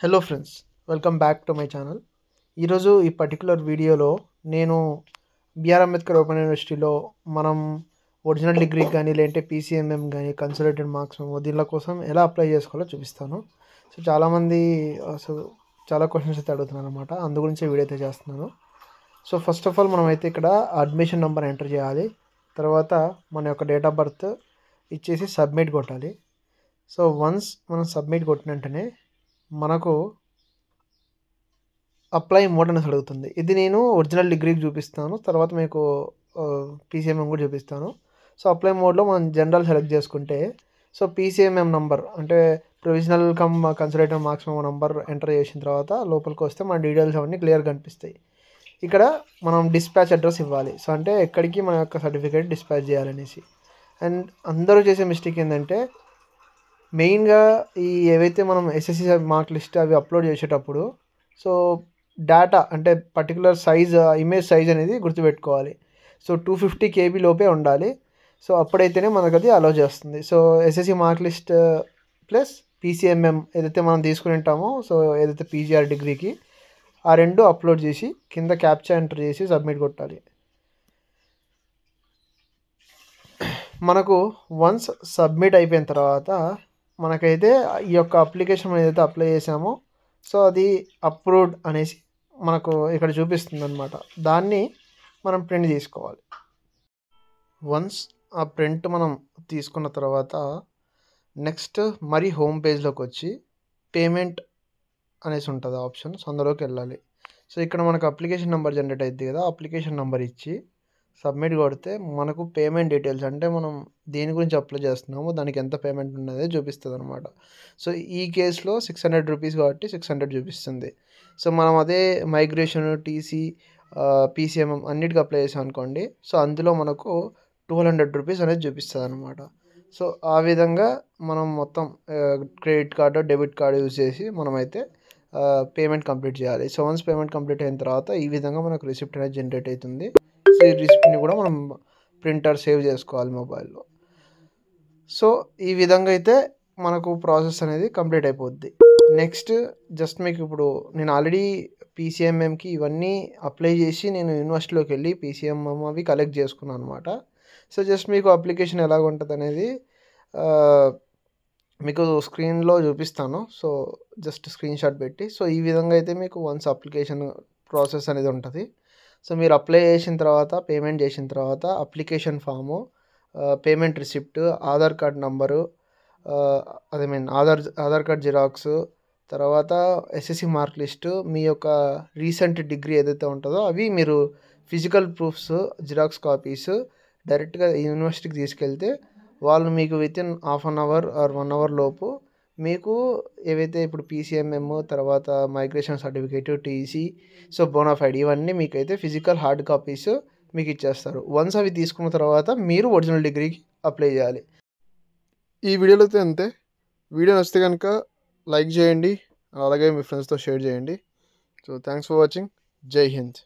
hello friends welcome back to my channel ఈరోజు ఈ particular వీడియోలో నేను బిఆర్ అంబేద్కర్ ఓపెన్ యూనివర్సిటీలో మనం ఒరిజినల్ డిగ్రీ కానీ లేదంటే పీసీఎంఎం కానీ కన్సల్టెడ్ మార్క్స్ దీనిల కోసం ఎలా అప్లై చేసుకోవాలో చూపిస్తాను సో చాలామంది అసలు చాలా క్వశ్చన్స్ అయితే అడుగుతున్నారు అనమాట అందు గురించి వీడియో అయితే చేస్తున్నాను సో ఫస్ట్ ఆఫ్ ఆల్ మనం అయితే ఇక్కడ అడ్మిషన్ నెంబర్ ఎంటర్ చేయాలి తర్వాత మన యొక్క డేట్ ఆఫ్ బర్త్ ఇచ్చేసి సబ్మిట్ కొట్టాలి సో వన్స్ మనం సబ్మిట్ కొట్టిన వెంటనే మనకు అప్లై మోడ్ అనేసి అడుగుతుంది ఇది నేను ఒరిజినల్ డిగ్రీకి చూపిస్తాను తర్వాత మీకు పీసీఎంఎం కూడా చూపిస్తాను సో అప్లై మోడ్లో మనం జనరల్ సెలెక్ట్ చేసుకుంటే సో పీసీఎంఎం నంబర్ అంటే ప్రొవిజనల్ కమ్ కన్సిడరేటర్ మార్క్స్ మేము నంబర్ ఎంటర్ చేసిన తర్వాత లోపలికి వస్తే మన డీటెయిల్స్ అవన్నీ క్లియర్గా కనిపిస్తాయి ఇక్కడ మనం డిస్పాచ్ అడ్రస్ ఇవ్వాలి సో అంటే ఎక్కడికి మన యొక్క సర్టిఫికేట్ డిస్పాచ్ చేయాలనేసి అండ్ అందరూ చేసే మిస్టేక్ ఏంటంటే మెయిన్గా ఈ ఏవైతే మనం ఎస్ఎస్సి మార్క్ లిస్ట్ అవి అప్లోడ్ చేసేటప్పుడు సో డేటా అంటే పర్టికులర్ సైజ్ ఇమేజ్ సైజ్ అనేది గుర్తుపెట్టుకోవాలి సో టూ ఫిఫ్టీ కేబీ లోపే ఉండాలి సో అప్పుడైతేనే మనకు అది అలో చేస్తుంది so SSC mark list plus PCMM ఏదైతే మనం తీసుకుని ఉంటామో సో ఏదైతే పీజీఆర్ డిగ్రీకి ఆ రెండు అప్లోడ్ చేసి కింద క్యాప్చర్ ఎంటర్ చేసి సబ్మిట్ కొట్టాలి మనకు వన్స్ సబ్మిట్ అయిపోయిన తర్వాత మనకైతే ఈ యొక్క అప్లికేషన్ ఏదైతే అప్లై చేసామో సో అది అప్రూవ్డ్ అనేసి మనకు ఇక్కడ చూపిస్తుంది అనమాట దాన్ని మనం ప్రింట్ తీసుకోవాలి వన్స్ ఆ ప్రింట్ మనం తీసుకున్న తర్వాత నెక్స్ట్ మరీ హోమ్ పేజ్లోకి వచ్చి పేమెంట్ అనేసి ఉంటుంది ఆప్షన్స్ అందులోకి వెళ్ళాలి సో ఇక్కడ మనకు అప్లికేషన్ నెంబర్ జనరేట్ అవుతుంది కదా అప్లికేషన్ నెంబర్ ఇచ్చి సబ్మిట్ కొడితే మనకు పేమెంట్ డీటెయిల్స్ అంటే మనం దేని గురించి అప్లై చేస్తున్నామో దానికి ఎంత పేమెంట్ ఉన్నదే చూపిస్తుంది అనమాట సో ఈ కేసులో సిక్స్ హండ్రెడ్ రూపీస్ కాబట్టి సిక్స్ హండ్రెడ్ చూపిస్తుంది సో మనం అదే మైగ్రేషన్ టీసీ పీసీఎంఎం అన్నిటికీ అప్లై చేసాం అనుకోండి సో అందులో మనకు టూ హండ్రెడ్ రూపీస్ అనేది చూపిస్తుంది అనమాట సో ఆ విధంగా మనం మొత్తం credit card debit card use చేసి మనమైతే పేమెంట్ కంప్లీట్ చేయాలి సో వన్స్ పేమెంట్ కంప్లీట్ అయిన తర్వాత ఈ విధంగా మనకు రిసిప్ట్ అనేది జనరేట్ అవుతుంది రెసిపీని కూడా మనం ప్రింటర్ సేవ్ చేసుకోవాలి మొబైల్లో సో ఈ విధంగా అయితే మనకు ప్రాసెస్ అనేది కంప్లీట్ అయిపోద్ది నెక్స్ట్ జస్ట్ మీకు ఇప్పుడు నేను ఆల్రెడీ పీసీఎంఎంకి ఇవన్నీ అప్లై చేసి నేను యూనివర్సిటీలోకి వెళ్ళి పీసీఎంఎం అవి కలెక్ట్ చేసుకున్నాను అనమాట సో జస్ట్ మీకు అప్లికేషన్ ఎలాగ ఉంటుంది అనేది మీకు స్క్రీన్లో చూపిస్తాను సో జస్ట్ స్క్రీన్ షాట్ పెట్టి సో ఈ విధంగా అయితే మీకు వన్స్ అప్లికేషన్ ప్రాసెస్ అనేది ఉంటుంది సో మీరు అప్లై చేసిన తర్వాత పేమెంట్ చేసిన తర్వాత application form payment receipt Aadhaar card number అదే mean Aadhaar Aadhaar card xerox తర్వాత ఎస్ఎస్సి మార్క్ లిస్టు మీ యొక్క రీసెంట్ డిగ్రీ ఏదైతే ఉంటుందో అవి మీరు ఫిజికల్ ప్రూఫ్స్ జిరాక్స్ కాపీస్ డైరెక్ట్గా యూనివర్సిటీకి తీసుకెళ్తే వాళ్ళు మీకు within half an hour or one hour లోపు మీకు ఏవైతే ఇప్పుడు పీసీఎంఎం తర్వాత migration certificate TC so bonafide ఇవన్నీ మీకైతే ఫిజికల్ హార్డ్ కాపీస్ మీకు ఇచ్చేస్తారు వన్స్ అవి తీసుకున్న తర్వాత మీరు ఒరిజినల్ డిగ్రీకి అప్లై చేయాలి ఈ వీడియోలో అంతే వీడియో నచ్చితే కనుక లైక్ చేయండి అలాగే మీ ఫ్రెండ్స్తో షేర్ చేయండి సో థ్యాంక్స్ ఫర్ వాచింగ్ జై హింద్